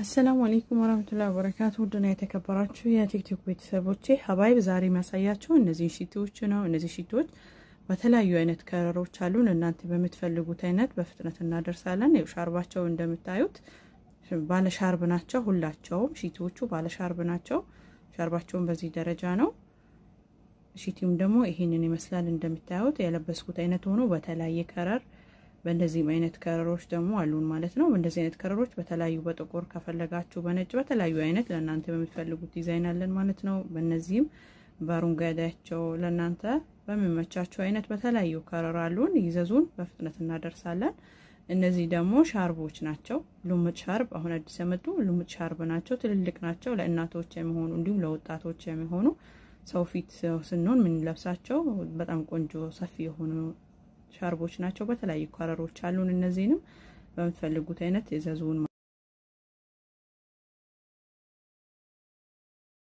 አሰላሙ አለይኩም ወራህመቱላሂ ወበረካቱ ውድና የተከበራችሁ የቲክቶክ ቤተሰቦቼ ሀባይብ ዛሬ የሚያሳያችሁ እነዚህ ሽቶዎች ነው። እነዚህ ሽቶዎች በተለያዩ አይነት ከረሮች አሉን። እናንተ በምትፈልጉት አይነት በፍጥነት እናደርሳለን። ይኸው ሻርባቸው እንደምታዩት ባለሻርብ ናቸው። ሁላቸውም ሽቶዎቹ ባለሻርብ ናቸው። ሻርባቸውን በዚህ ደረጃ ነው። ሽቲውም ደግሞ ይሄንን ይመስላል። እንደምታዩት የለበስኩት አይነት ሆኖ በተለያየ ከረር በእንደዚህም አይነት ከለሮች ደግሞ አሉን ማለት ነው። በእንደዚህ አይነት ከለሮች በተለያዩ በጥቁር ከፈለጋችሁ፣ በነጭ በተለያዩ አይነት ለእናንተ በምትፈልጉት ዲዛይን አለን ማለት ነው። በእነዚህም በአረንጓዴያቸው ለእናንተ በሚመቻቸው አይነት በተለያዩ ከረር አሉን። ይዘዙን፣ በፍጥነት እናደርሳለን። እነዚህ ደግሞ ሻርቦች ናቸው። ሉምጥ ሻርብ አሁን አዲስ የመጡ ሉምጥ ሻርብ ናቸው። ትልልቅ ናቸው። ለእናቶች የሚሆኑ እንዲሁም ለወጣቶች የሚሆኑ ሰው ፊት ስንሆን የምንለብሳቸው በጣም ቆንጆ ሰፊ የሆኑ ሻርቦች ናቸው። በተለያዩ ከለሮች አሉን። እነዚህንም በምትፈልጉት አይነት የዘዙን